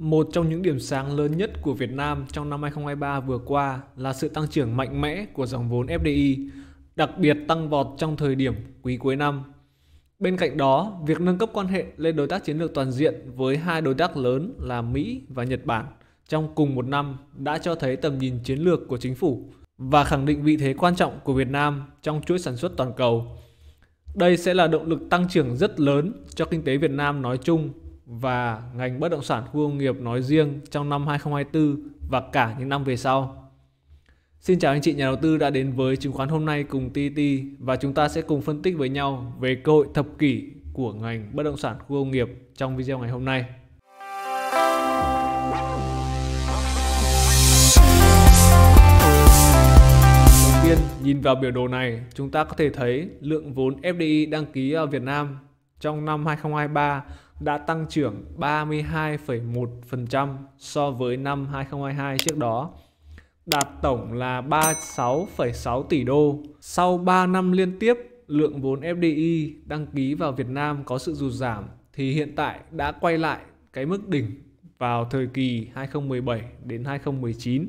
Một trong những điểm sáng lớn nhất của Việt Nam trong năm 2023 vừa qua là sự tăng trưởng mạnh mẽ của dòng vốn FDI, đặc biệt tăng vọt trong thời điểm quý cuối năm. Bên cạnh đó, việc nâng cấp quan hệ lên đối tác chiến lược toàn diện với hai đối tác lớn là Mỹ và Nhật Bản trong cùng một năm đã cho thấy tầm nhìn chiến lược của chính phủ và khẳng định vị thế quan trọng của Việt Nam trong chuỗi sản xuất toàn cầu. Đây sẽ là động lực tăng trưởng rất lớn cho kinh tế Việt Nam nói chung và ngành bất động sản khu công nghiệp nói riêng trong năm 2024 và cả những năm về sau. Xin chào anh chị nhà đầu tư đã đến với chứng khoán hôm nay cùng TT và chúng ta sẽ cùng phân tích với nhau về cơ hội thập kỷ của ngành bất động sản khu công nghiệp trong video ngày hôm nay. Đầu tiên, nhìn vào biểu đồ này, chúng ta có thể thấy lượng vốn FDI đăng ký ở Việt Nam trong năm 2023 đã tăng trưởng 32,1% so với năm 2022 trước đó, đạt tổng là 36,6 tỷ đô. Sau 3 năm liên tiếp, lượng vốn FDI đăng ký vào Việt Nam có sự rụt giảm thì hiện tại đã quay lại cái mức đỉnh vào thời kỳ 2017 đến 2019.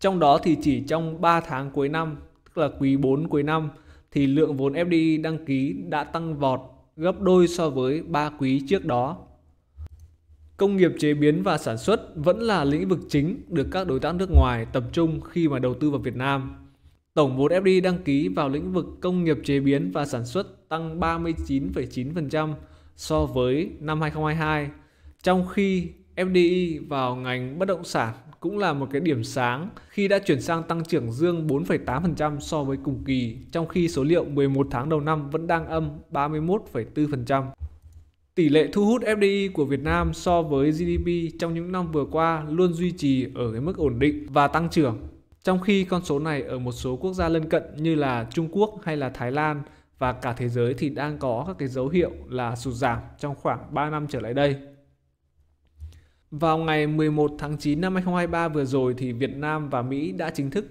Trong đó thì chỉ trong 3 tháng cuối năm, tức là quý 4 cuối năm thì lượng vốn FDI đăng ký đã tăng vọt gấp đôi so với 3 quý trước đó. Công nghiệp chế biến và sản xuất vẫn là lĩnh vực chính được các đối tác nước ngoài tập trung khi mà đầu tư vào Việt Nam. Tổng vốn FDI đăng ký vào lĩnh vực công nghiệp chế biến và sản xuất tăng 39,9% so với năm 2022, trong khi FDI vào ngành bất động sản cũng là một cái điểm sáng khi đã chuyển sang tăng trưởng dương 4,8% so với cùng kỳ, trong khi số liệu 11 tháng đầu năm vẫn đang âm 31,4%. Tỷ lệ thu hút FDI của Việt Nam so với GDP trong những năm vừa qua luôn duy trì ở cái mức ổn định và tăng trưởng, trong khi con số này ở một số quốc gia lân cận như là Trung Quốc hay là Thái Lan và cả thế giới thì đang có các cái dấu hiệu là sụt giảm trong khoảng 3 năm trở lại đây. Vào ngày 11 tháng 9 năm 2023 vừa rồi thì Việt Nam và Mỹ đã chính thức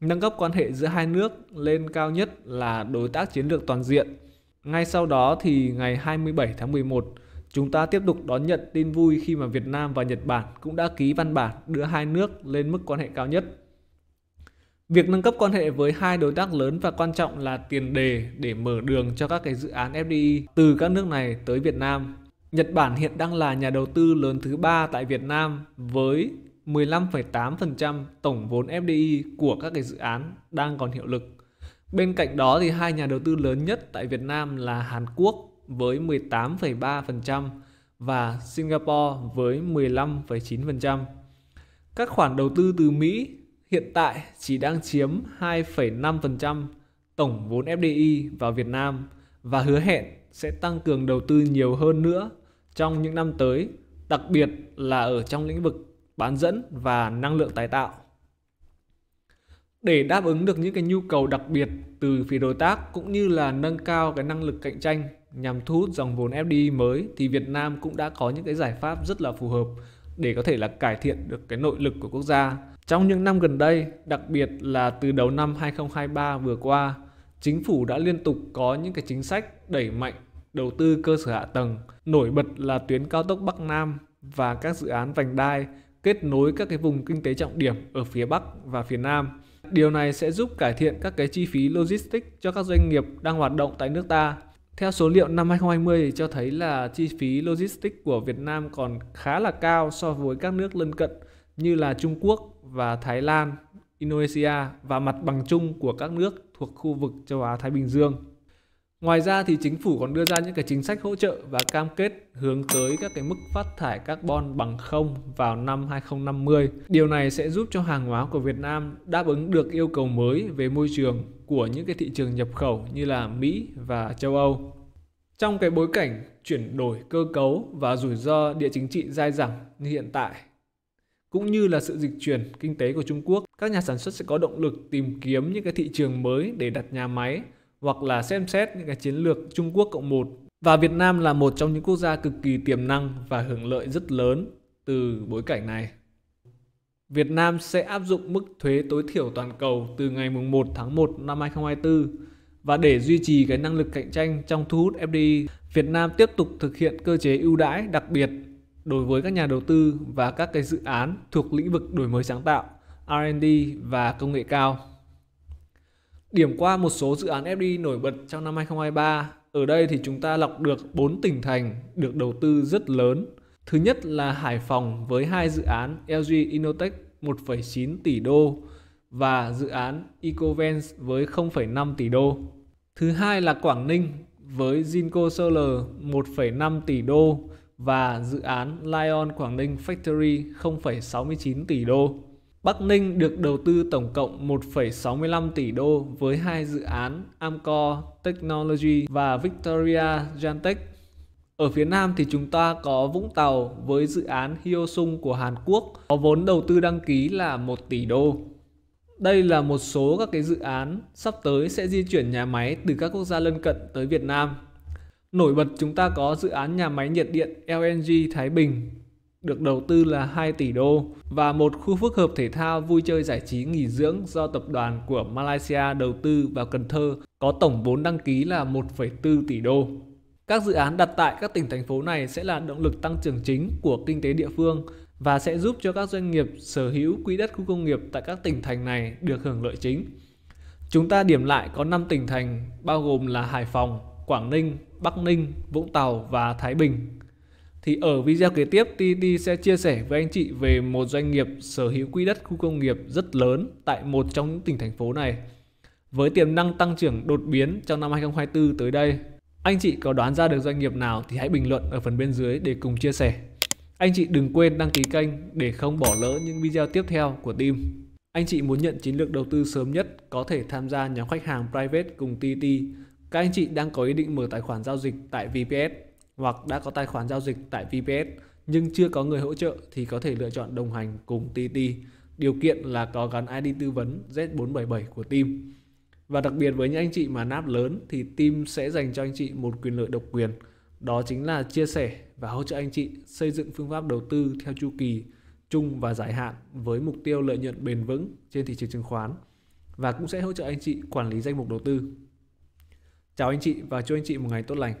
nâng cấp quan hệ giữa hai nước lên cao nhất là đối tác chiến lược toàn diện. Ngay sau đó thì ngày 27 tháng 11, chúng ta tiếp tục đón nhận tin vui khi mà Việt Nam và Nhật Bản cũng đã ký văn bản đưa hai nước lên mức quan hệ cao nhất. Việc nâng cấp quan hệ với hai đối tác lớn và quan trọng là tiền đề để mở đường cho các cái dự án FDI từ các nước này tới Việt Nam Nhật Bản hiện đang là nhà đầu tư lớn thứ ba tại Việt Nam với 15,8% tổng vốn FDI của các cái dự án đang còn hiệu lực. Bên cạnh đó thì hai nhà đầu tư lớn nhất tại Việt Nam là Hàn Quốc với 18,3% và Singapore với 15,9%. Các khoản đầu tư từ Mỹ hiện tại chỉ đang chiếm 2,5% tổng vốn FDI vào Việt Nam và hứa hẹn sẽ tăng cường đầu tư nhiều hơn nữa trong những năm tới, đặc biệt là ở trong lĩnh vực bán dẫn và năng lượng tái tạo. Để đáp ứng được những cái nhu cầu đặc biệt từ phía đối tác cũng như là nâng cao cái năng lực cạnh tranh nhằm thu hút dòng vốn FDI mới thì Việt Nam cũng đã có những cái giải pháp rất là phù hợp để có thể là cải thiện được cái nội lực của quốc gia. Trong những năm gần đây, đặc biệt là từ đầu năm 2023 vừa qua, chính phủ đã liên tục có những cái chính sách đẩy mạnh đầu tư cơ sở hạ tầng, nổi bật là tuyến cao tốc Bắc Nam và các dự án vành đai kết nối các cái vùng kinh tế trọng điểm ở phía Bắc và phía Nam. Điều này sẽ giúp cải thiện các cái chi phí logistics cho các doanh nghiệp đang hoạt động tại nước ta. Theo số liệu năm 2020 thì cho thấy là chi phí logistics của Việt Nam còn khá là cao so với các nước lân cận như là Trung Quốc và Thái Lan, Indonesia và mặt bằng chung của các nước thuộc khu vực châu Á Thái Bình Dương. Ngoài ra thì chính phủ còn đưa ra những cái chính sách hỗ trợ và cam kết hướng tới các cái mức phát thải carbon bằng không vào năm 2050. Điều này sẽ giúp cho hàng hóa của Việt Nam đáp ứng được yêu cầu mới về môi trường của những cái thị trường nhập khẩu như là Mỹ và châu Âu. Trong cái bối cảnh chuyển đổi cơ cấu và rủi ro địa chính trị dai dẳng như hiện tại, cũng như là sự dịch chuyển kinh tế của Trung Quốc, các nhà sản xuất sẽ có động lực tìm kiếm những cái thị trường mới để đặt nhà máy hoặc là xem xét những cái chiến lược Trung Quốc cộng một và Việt Nam là một trong những quốc gia cực kỳ tiềm năng và hưởng lợi rất lớn từ bối cảnh này. Việt Nam sẽ áp dụng mức thuế tối thiểu toàn cầu từ ngày 1 tháng 1 năm 2024 và để duy trì cái năng lực cạnh tranh trong thu hút FDI, Việt Nam tiếp tục thực hiện cơ chế ưu đãi đặc biệt đối với các nhà đầu tư và các cái dự án thuộc lĩnh vực đổi mới sáng tạo, R&D và công nghệ cao. Điểm qua một số dự án FDI nổi bật trong năm 2023, ở đây thì chúng ta lọc được 4 tỉnh thành được đầu tư rất lớn. Thứ nhất là Hải Phòng với hai dự án LG Innotech 1,9 tỷ đô và dự án Ecovens với 0,5 tỷ đô. Thứ hai là Quảng Ninh với Zinco Solar 1,5 tỷ đô và dự án Lion Quảng Ninh Factory 0,69 tỷ đô. Bắc Ninh được đầu tư tổng cộng 1,65 tỷ đô với hai dự án Amcor Technology và Victoria GenTech. Ở phía Nam thì chúng ta có Vũng Tàu với dự án Hyosung của Hàn Quốc có vốn đầu tư đăng ký là 1 tỷ đô. Đây là một số các cái dự án sắp tới sẽ di chuyển nhà máy từ các quốc gia lân cận tới Việt Nam. Nổi bật chúng ta có dự án nhà máy nhiệt điện LNG Thái Bình được đầu tư là 2 tỷ đô và một khu phức hợp thể thao vui chơi giải trí nghỉ dưỡng do tập đoàn của Malaysia đầu tư vào Cần Thơ có tổng vốn đăng ký là 1,4 tỷ đô. Các dự án đặt tại các tỉnh thành phố này sẽ là động lực tăng trưởng chính của kinh tế địa phương và sẽ giúp cho các doanh nghiệp sở hữu quỹ đất khu công nghiệp tại các tỉnh thành này được hưởng lợi chính. Chúng ta điểm lại có 5 tỉnh thành bao gồm là Hải Phòng, Quảng Ninh, Bắc Ninh, Vũng Tàu và Thái Bình. Thì ở video kế tiếp TT sẽ chia sẻ với anh chị về một doanh nghiệp sở hữu quỹ đất khu công nghiệp rất lớn tại một trong những tỉnh thành phố này. Với tiềm năng tăng trưởng đột biến trong năm 2024 tới đây, anh chị có đoán ra được doanh nghiệp nào thì hãy bình luận ở phần bên dưới để cùng chia sẻ. Anh chị đừng quên đăng ký kênh để không bỏ lỡ những video tiếp theo của team. Anh chị muốn nhận chiến lược đầu tư sớm nhất có thể tham gia nhóm khách hàng private cùng TT. Các anh chị đang có ý định mở tài khoản giao dịch tại VPS hoặc đã có tài khoản giao dịch tại VPS nhưng chưa có người hỗ trợ thì có thể lựa chọn đồng hành cùng TT. Điều kiện là có gắn ID tư vấn Z477 của team. Và đặc biệt với những anh chị mà náp lớn thì team sẽ dành cho anh chị một quyền lợi độc quyền. Đó chính là chia sẻ và hỗ trợ anh chị xây dựng phương pháp đầu tư theo chu kỳ chung và dài hạn với mục tiêu lợi nhuận bền vững trên thị trường chứng khoán và cũng sẽ hỗ trợ anh chị quản lý danh mục đầu tư. Chào anh chị và chúc anh chị một ngày tốt lành.